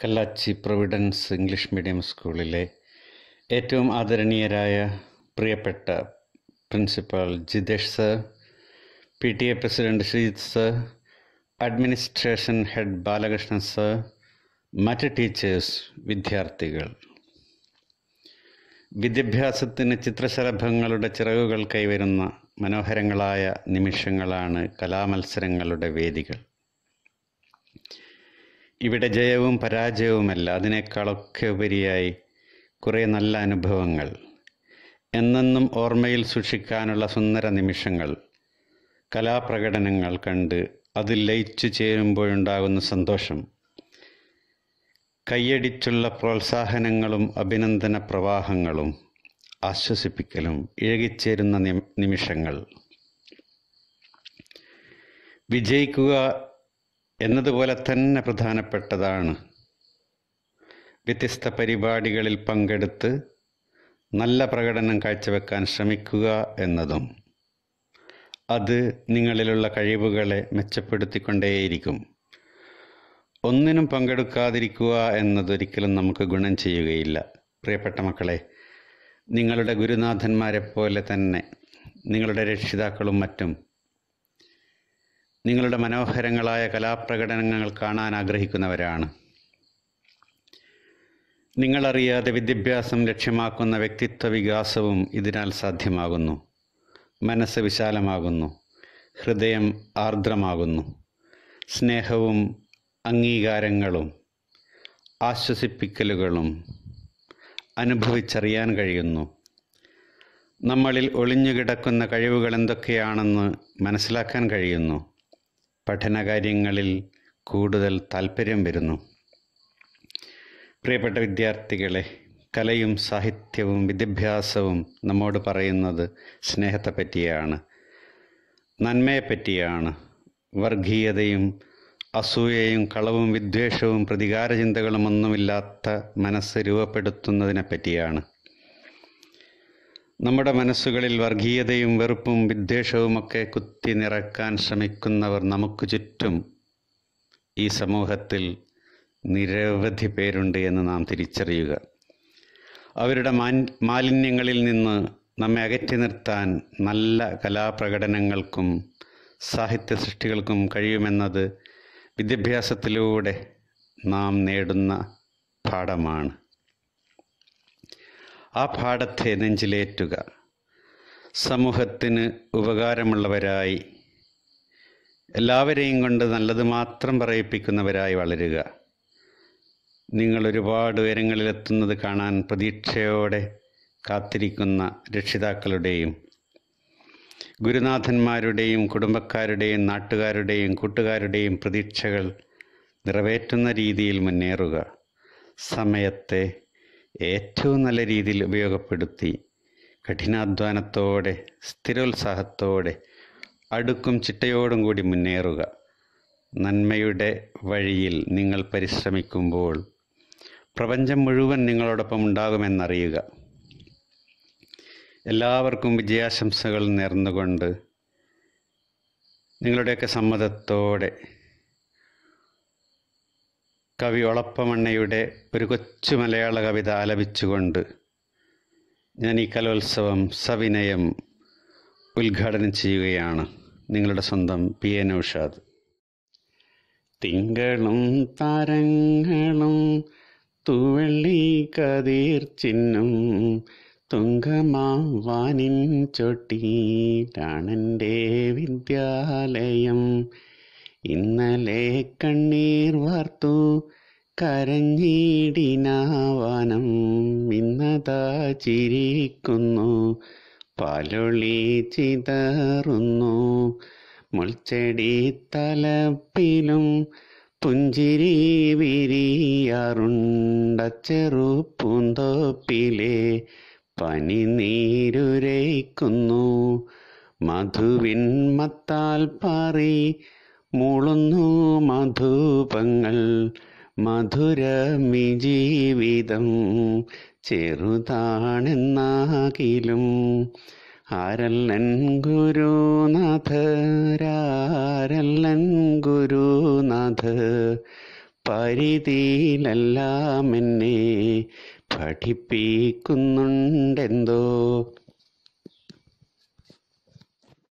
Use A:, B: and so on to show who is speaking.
A: Kallachi Providence English medium സ്കൂളിലെ ഏറ്റവും ആദരണീയരായ പ്രിയപ്പെട്ട principal Jithesh sir P T A president Sreejith sir administration head Balakrishnan sir മറ്റ് ടീച്ചേഴ്സ് വിദ്യാർത്ഥികൾ വിദ്യാഭ്യാസത്തിന് ചിത്രശലഭങ്ങളുടെ ചിറകുകൾ കൈവരുന്ന മനോഹരങ്ങളായ നിമിഷങ്ങളാണ് കലാമത്സരങ്ങളുടെ വേദികൾ ഇവിടെ ജയവും പരാജയവുമല്ല അതിനേക്കാളൊക്കെ ഉപരിയായി കുറേ നല്ല അനുഭവങ്ങൾ എന്നെന്നും ഓർമ്മയിൽ സൂക്ഷിക്കാനുള്ള സുന്ദര നിമിഷങ്ങൾ കലാപ്രകടനങ്ങൾ കണ്ട് അതിൽ ലയിച്ചു ചേരുമ്പോഴുണ്ടാകുന്ന സന്തോഷം കൈയടിച്ചുള്ള പ്രോത്സാഹനങ്ങളും അഭിനന്ദന പ്രവാഹങ്ങളും ആശ്വസിപ്പിക്കലും ഇഴകിച്ചേരുന്ന നിമിഷങ്ങൾ വിജയിക്കുക എന്നതുപോലെ തന്നെ പ്രധാനപ്പെട്ടതാണ് വ്യത്യസ്ത പരിപാടികളിൽ പങ്കെടുത്ത് നല്ല പ്രകടനം കാഴ്ചവെക്കാൻ ശ്രമിക്കുക എന്നതും അത് നിങ്ങളിലുള്ള കഴിവുകളെ മെച്ചപ്പെടുത്തിക്കൊണ്ടേയിരിക്കും ഒന്നിനും പങ്കെടുക്കാതിരിക്കുക എന്നതൊരിക്കലും നമുക്ക് ഗുണം ചെയ്യുകയില്ല പ്രിയപ്പെട്ട മക്കളെ നിങ്ങളുടെ ഗുരുനാഥന്മാരെ പോലെ തന്നെ നിങ്ങളുടെ രക്ഷിതാക്കളും മറ്റും നിങ്ങളുടെ മനോഹരങ്ങളായ കലാപ്രകടനങ്ങൾ കാണാൻ ആഗ്രഹിക്കുന്നവരാണ് നിങ്ങളറിയാതെ വിദ്യാഭ്യാസം ലക്ഷ്യമാക്കുന്ന വ്യക്തിത്വ വികാസവും ഇതിനാൽ സാധ്യമാകുന്നു മനസ്സ് വിശാലമാകുന്നു ഹൃദയം ആർദ്രമാകുന്നു സ്നേഹവും അംഗീകാരങ്ങളും ആശ്വസിപ്പിക്കലുകളും അനുഭവിച്ചറിയാൻ കഴിയുന്നു നമ്മളിൽ ഒളിഞ്ഞുകിടക്കുന്ന കഴിവുകൾ എന്തൊക്കെയാണെന്ന് മനസ്സിലാക്കാൻ കഴിയുന്നു പഠനകാര്യങ്ങളിൽ കൂടുതൽ താല്പര്യം വരുന്നു പ്രിയപ്പെട്ട വിദ്യാർത്ഥികളെ കലയും സാഹിത്യവും വിദ്യാഭ്യാസവും നമ്മോട് പറയുന്നത് സ്നേഹത്തെ പറ്റിയാണ് നന്മയെ പറ്റിയാണ് വർഗീയതയും അസൂയയും കളവും വിദ്വേഷവും ഒന്നുമില്ലാത്ത മനസ്സ് രൂപപ്പെടുത്തുന്നതിനെ പറ്റിയാണ് നമ്മുടെ മനസ്സുകളിൽ വർഗീയതയും വെറുപ്പും വിദ്വേഷവുമൊക്കെ കുത്തി നിറക്കാൻ ശ്രമിക്കുന്നവർ നമുക്ക് ചുറ്റും ഈ സമൂഹത്തിൽ നിരവധി പേരുണ്ട് എന്ന് നാം തിരിച്ചറിയുക അവരുടെ മാലിന്യങ്ങളിൽ നിന്ന് നമ്മെ അകറ്റി നിർത്താൻ നല്ല കലാപ്രകടനങ്ങൾക്കും സാഹിത്യ സൃഷ്ടികൾക്കും കഴിയുമെന്നത് വിദ്യാഭ്യാസത്തിലൂടെ നാം നേടുന്ന പാഠമാണ് ആ പാഠത്തെ നെഞ്ചിലേറ്റുക സമൂഹത്തിന് ഉപകാരമുള്ളവരായി എല്ലാവരെയും കൊണ്ട് നല്ലത് മാത്രം പറയിപ്പിക്കുന്നവരായി വളരുക നിങ്ങൾ ഒരുപാട് ഉയരങ്ങളിലെത്തുന്നത് കാണാൻ പ്രതീക്ഷയോടെ കാത്തിരിക്കുന്ന രക്ഷിതാക്കളുടെയും ഗുരുനാഥന്മാരുടെയും കുടുംബക്കാരുടെയും നാട്ടുകാരുടെയും കൂട്ടുകാരുടെയും പ്രതീക്ഷകൾ നിറവേറ്റുന്ന രീതിയിൽ മുന്നേറുക സമയത്തെ ഏറ്റവും നല്ല രീതിയിൽ ഉപയോഗപ്പെടുത്തി കഠിനാധ്വാനത്തോടെ സ്ഥിരോത്സാഹത്തോടെ അടുക്കും ചിട്ടയോടും കൂടി മുന്നേറുക നന്മയുടെ വഴിയിൽ നിങ്ങൾ പരിശ്രമിക്കുമ്പോൾ പ്രപഞ്ചം മുഴുവൻ നിങ്ങളോടൊപ്പം ഉണ്ടാകുമെന്നറിയുക എല്ലാവർക്കും വിജയാശംസകൾ നേർന്നുകൊണ്ട് നിങ്ങളുടെയൊക്കെ സമ്മതത്തോടെ കവി ഒളപ്പമണ്ണയുടെ ഒരു കൊച്ചു മലയാള കവിത ആലപിച്ചുകൊണ്ട് ഞാൻ ഈ കലോത്സവം സവിനയം ഉദ്ഘാടനം ചെയ്യുകയാണ് നിങ്ങളുടെ സ്വന്തം പി എ നൌഷാദ്
B: തിങ്കളും താരങ്ങളും തുവള്ളി കതിർ ചിഹ്നം തുങ്കമാവാനിൻ ചൊട്ടി രാണൻ്റെ വിദ്യാലയം ഇന്നലെ കണ്ണീർ വാർത്തു കരഞ്ഞീടിനാവാനം ഇന്നതാ ചിരിക്കുന്നു പാലൊളി ചിതറുന്നു മുൾച്ചെടി തലപ്പിലും പുഞ്ചിരി വിരിയാറുണ്ടച്ചെറു പനി നീരുരയിക്കുന്നു മധുവിൻ മത്താൽ പാറി മൂളുന്നു മധുപങ്ങൾ മധുരമി ജീവിതം ചെറുതാണെന്നാകിലും ആരല്ലൻ ഗുരുനാഥരാരല്ലൻ ഗുരുനാഥ പരിധിയിലെല്ലാം എന്നെ പഠിപ്പിക്കുന്നുണ്ടെന്തോ